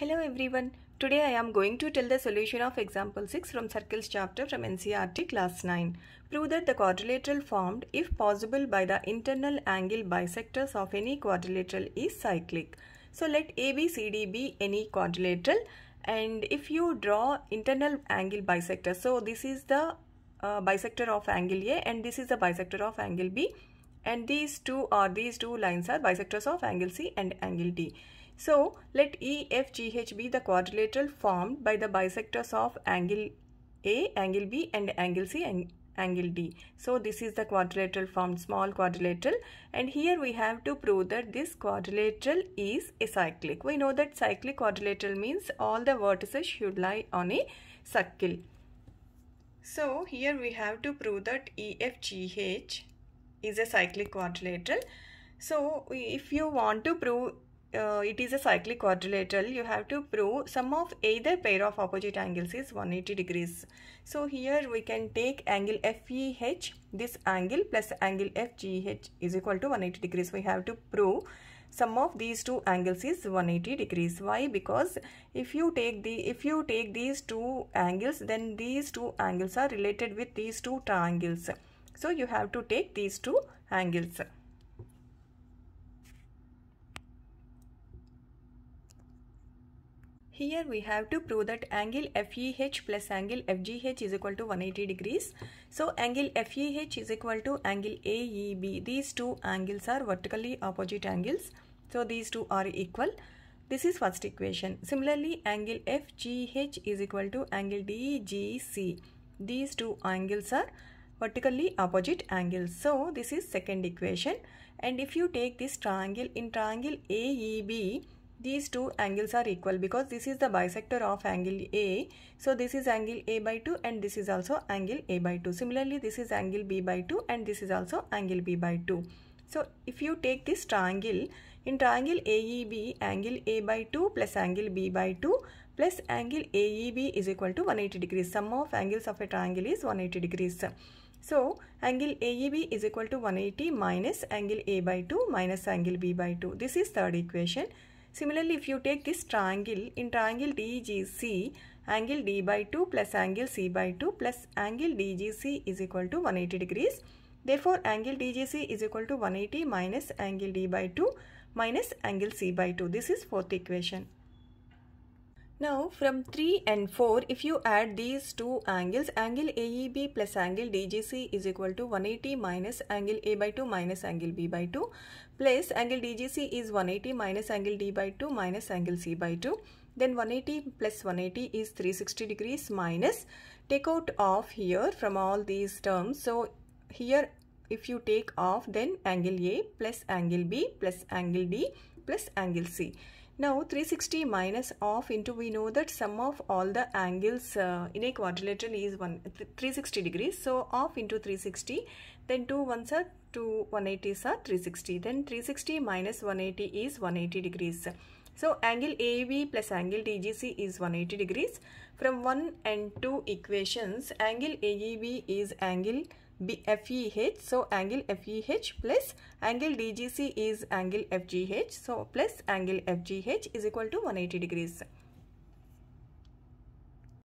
Hello everyone. Today I am going to tell the solution of example 6 from circles chapter from NCRT class 9. Prove that the quadrilateral formed if possible by the internal angle bisectors of any quadrilateral is cyclic. So let ABCD be any quadrilateral and if you draw internal angle bisector so this is the uh, bisector of angle A and this is the bisector of angle B and these two or these two lines are bisectors of angle C and angle D. So let EFGH be the quadrilateral formed by the bisectors of angle A, angle B and angle C and angle D. So this is the quadrilateral formed small quadrilateral and here we have to prove that this quadrilateral is cyclic. We know that cyclic quadrilateral means all the vertices should lie on a circle. So here we have to prove that EFGH is a cyclic quadrilateral. So if you want to prove uh, it is a cyclic quadrilateral you have to prove sum of either pair of opposite angles is 180 degrees so here we can take angle FEH this angle plus angle FGH is equal to 180 degrees we have to prove sum of these two angles is 180 degrees why because if you take the if you take these two angles then these two angles are related with these two triangles so you have to take these two angles Here we have to prove that angle FEH plus angle FGH is equal to 180 degrees. So angle FEH is equal to angle AEB. These two angles are vertically opposite angles. So these two are equal. This is first equation. Similarly, angle FGH is equal to angle DGC. These two angles are vertically opposite angles. So this is second equation. And if you take this triangle in triangle AEB, these two angles are equal because this is the bisector of angle A. So this is angle A by 2 and this is also angle A by 2. Similarly, this is angle B by 2 and this is also angle B by 2. So if you take this triangle, in triangle AEB, angle A by 2 plus angle B by 2 plus angle AEB is equal to 180 degrees. Sum of angles of a triangle is 180 degrees. So angle AEB is equal to 180 minus angle A by 2 minus angle B by 2. This is third equation. Similarly, if you take this triangle, in triangle DGC, angle D by 2 plus angle C by 2 plus angle DGC is equal to 180 degrees. Therefore, angle DGC is equal to 180 minus angle D by 2 minus angle C by 2. This is fourth equation. Now from 3 and 4 if you add these two angles angle AEB plus angle DGC is equal to 180 minus angle A by 2 minus angle B by 2 plus angle DGC is 180 minus angle D by 2 minus angle C by 2 then 180 plus 180 is 360 degrees minus take out off here from all these terms so here if you take off then angle A plus angle B plus angle D plus angle C now 360 minus off into we know that sum of all the angles uh, in a quadrilateral is one, th 360 degrees. So off into 360 then 2 ones are 2 180s are 360 then 360 minus 180 is 180 degrees. So angle AEB plus angle DGC is 180 degrees. From 1 and 2 equations angle AEB is angle FEH. So angle FEH plus angle DGC is angle FGH. So plus angle FGH is equal to 180 degrees.